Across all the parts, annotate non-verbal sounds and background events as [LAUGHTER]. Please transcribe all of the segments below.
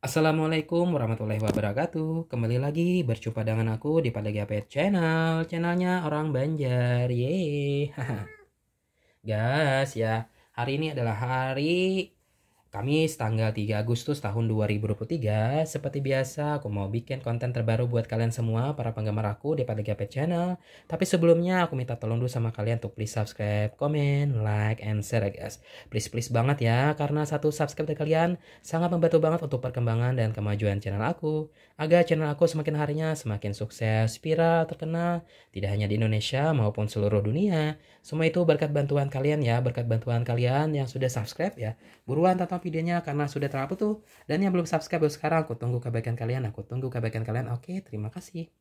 Assalamualaikum warahmatullahi wabarakatuh Kembali lagi berjumpa dengan aku di pada Apet Channel Channelnya orang Banjar Yeay Guys [LAUGHS] ya Hari ini adalah hari Kamis tanggal 3 Agustus tahun 2023 Seperti biasa aku mau bikin konten terbaru buat kalian semua para penggemar aku di Padega Channel Tapi sebelumnya aku minta tolong dulu sama kalian untuk please subscribe, comment, like, and share ya, guys Please-please banget ya karena satu subscribe dari kalian sangat membantu banget untuk perkembangan dan kemajuan channel aku Agar channel aku semakin harinya semakin sukses, viral, terkenal Tidak hanya di Indonesia maupun seluruh dunia Semua itu berkat bantuan kalian ya, berkat bantuan kalian yang sudah subscribe ya Buruan tonton videonya karena sudah terlalu tuh. Dan yang belum subscribe sekarang aku tunggu kebaikan kalian, aku tunggu kebaikan kalian. Oke, terima kasih.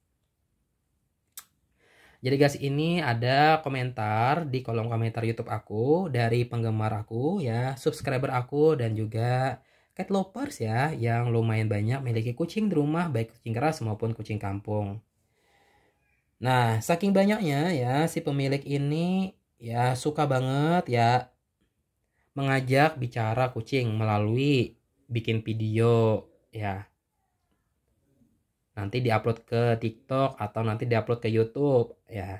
Jadi guys ini ada komentar di kolom komentar YouTube aku dari penggemar aku ya, subscriber aku dan juga cat lovers ya yang lumayan banyak memiliki kucing di rumah baik kucing keras maupun kucing kampung. Nah, saking banyaknya ya si pemilik ini ya suka banget ya mengajak bicara kucing melalui bikin video ya nanti diupload ke TikTok atau nanti diupload ke YouTube ya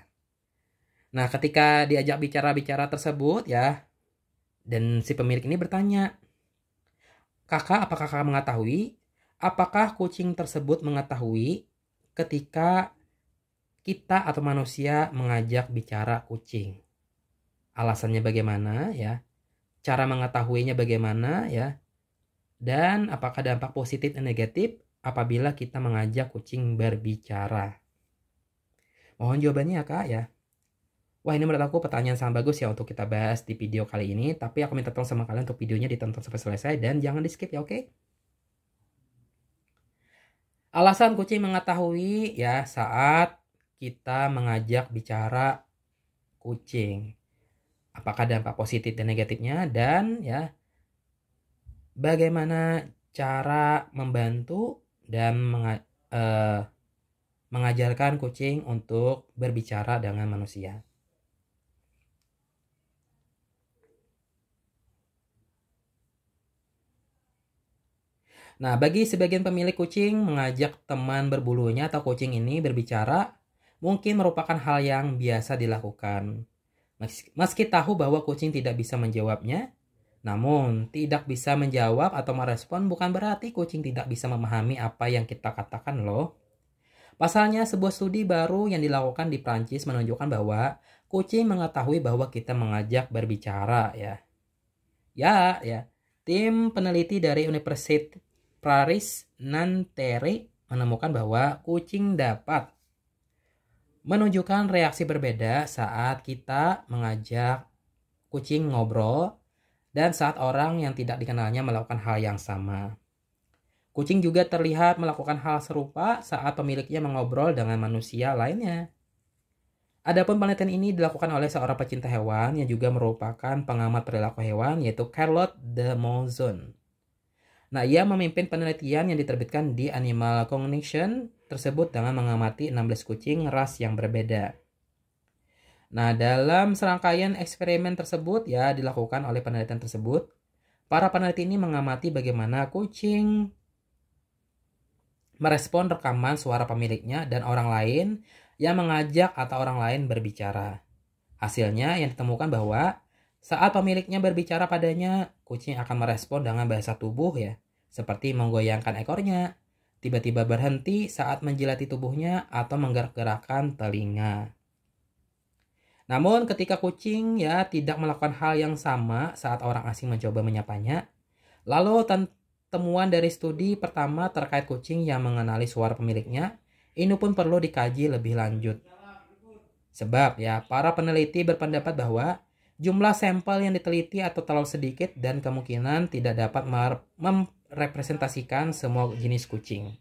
nah ketika diajak bicara-bicara tersebut ya dan si pemilik ini bertanya kakak apakah kakak mengetahui apakah kucing tersebut mengetahui ketika kita atau manusia mengajak bicara kucing alasannya bagaimana ya cara mengetahuinya bagaimana ya, dan apakah dampak positif dan negatif apabila kita mengajak kucing berbicara. Mohon jawabannya ya kak ya. Wah ini menurut aku pertanyaan sangat bagus ya untuk kita bahas di video kali ini. Tapi aku minta tolong sama kalian untuk videonya ditonton sampai selesai dan jangan di skip ya oke? Okay? Alasan kucing mengetahui ya saat kita mengajak bicara kucing apakah dampak positif dan negatifnya dan ya bagaimana cara membantu dan menga eh, mengajarkan kucing untuk berbicara dengan manusia. Nah, bagi sebagian pemilik kucing, mengajak teman berbulunya atau kucing ini berbicara mungkin merupakan hal yang biasa dilakukan. Meski tahu bahwa kucing tidak bisa menjawabnya, namun tidak bisa menjawab atau merespon bukan berarti kucing tidak bisa memahami apa yang kita katakan loh. Pasalnya, sebuah studi baru yang dilakukan di Prancis menunjukkan bahwa kucing mengetahui bahwa kita mengajak berbicara ya. Ya, ya. Tim peneliti dari Universitas Paris Nanterre menemukan bahwa kucing dapat menunjukkan reaksi berbeda saat kita mengajak kucing ngobrol dan saat orang yang tidak dikenalnya melakukan hal yang sama. Kucing juga terlihat melakukan hal serupa saat pemiliknya mengobrol dengan manusia lainnya. Adapun penelitian ini dilakukan oleh seorang pecinta hewan yang juga merupakan pengamat perilaku hewan yaitu Charlotte de Monzon. Nah, ia memimpin penelitian yang diterbitkan di Animal Cognition tersebut dengan mengamati 16 kucing ras yang berbeda. Nah, dalam serangkaian eksperimen tersebut ya dilakukan oleh penelitian tersebut, para peneliti ini mengamati bagaimana kucing merespon rekaman suara pemiliknya dan orang lain yang mengajak atau orang lain berbicara. Hasilnya yang ditemukan bahwa saat pemiliknya berbicara padanya, kucing akan merespon dengan bahasa tubuh ya, seperti menggoyangkan ekornya, tiba-tiba berhenti saat menjilati tubuhnya atau menggerak-gerakkan telinga. Namun ketika kucing ya tidak melakukan hal yang sama saat orang asing mencoba menyapanya, lalu temuan dari studi pertama terkait kucing yang mengenali suara pemiliknya, ini pun perlu dikaji lebih lanjut. Sebab ya, para peneliti berpendapat bahwa jumlah sampel yang diteliti atau terlalu sedikit dan kemungkinan tidak dapat mem merepresentasikan semua jenis kucing.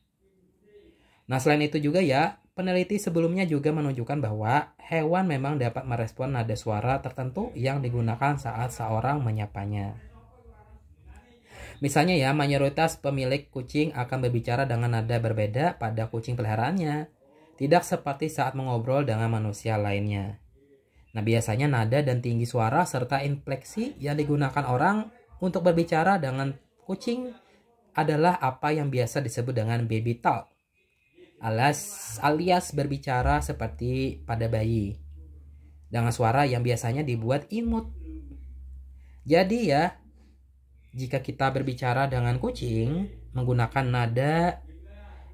Nah, selain itu juga ya, peneliti sebelumnya juga menunjukkan bahwa hewan memang dapat merespon nada suara tertentu yang digunakan saat seorang menyapanya. Misalnya ya, mayoritas pemilik kucing akan berbicara dengan nada berbeda pada kucing peliharaannya, tidak seperti saat mengobrol dengan manusia lainnya. Nah, biasanya nada dan tinggi suara serta infleksi yang digunakan orang untuk berbicara dengan kucing adalah apa yang biasa disebut dengan baby talk alias alias berbicara seperti pada bayi dengan suara yang biasanya dibuat imut. Jadi ya, jika kita berbicara dengan kucing menggunakan nada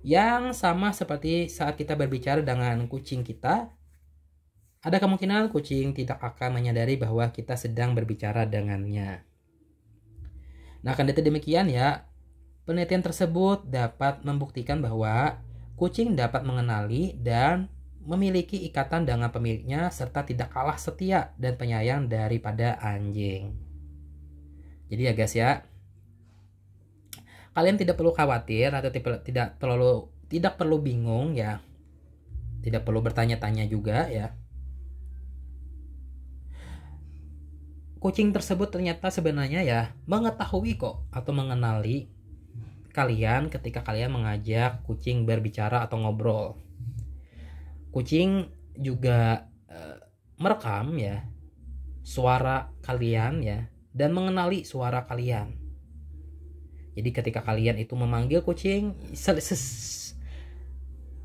yang sama seperti saat kita berbicara dengan kucing kita, ada kemungkinan kucing tidak akan menyadari bahwa kita sedang berbicara dengannya. Nah, akan demikian ya, Penelitian tersebut dapat membuktikan bahwa kucing dapat mengenali dan memiliki ikatan dengan pemiliknya serta tidak kalah setia dan penyayang daripada anjing. Jadi ya guys ya, kalian tidak perlu khawatir atau tidak terlalu tidak perlu bingung ya. Tidak perlu bertanya-tanya juga ya. Kucing tersebut ternyata sebenarnya ya mengetahui kok atau mengenali kalian ketika kalian mengajak kucing berbicara atau ngobrol. Kucing juga e, merekam ya suara kalian ya dan mengenali suara kalian. Jadi ketika kalian itu memanggil kucing,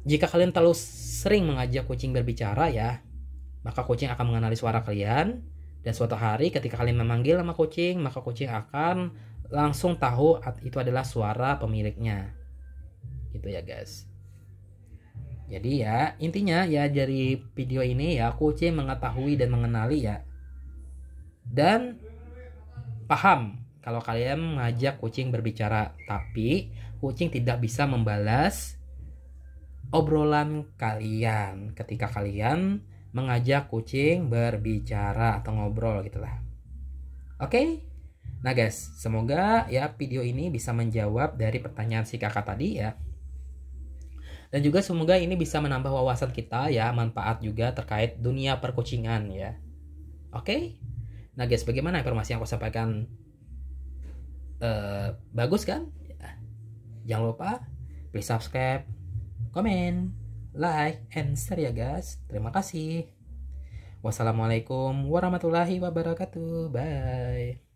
jika kalian terlalu sering mengajak kucing berbicara ya, maka kucing akan mengenali suara kalian dan suatu hari ketika kalian memanggil nama kucing, maka kucing akan langsung tahu itu adalah suara pemiliknya gitu ya guys jadi ya intinya ya dari video ini ya kucing mengetahui dan mengenali ya dan paham kalau kalian mengajak kucing berbicara tapi kucing tidak bisa membalas obrolan kalian ketika kalian mengajak kucing berbicara atau ngobrol gitulah oke okay? Nah guys, semoga ya video ini bisa menjawab dari pertanyaan si kakak tadi ya. Dan juga semoga ini bisa menambah wawasan kita ya, manfaat juga terkait dunia perkucingan ya. Oke? Nah guys, bagaimana informasi yang aku sampaikan? Uh, bagus kan? Ya. Jangan lupa please subscribe, komen, like, and share ya guys. Terima kasih. Wassalamualaikum warahmatullahi wabarakatuh. Bye.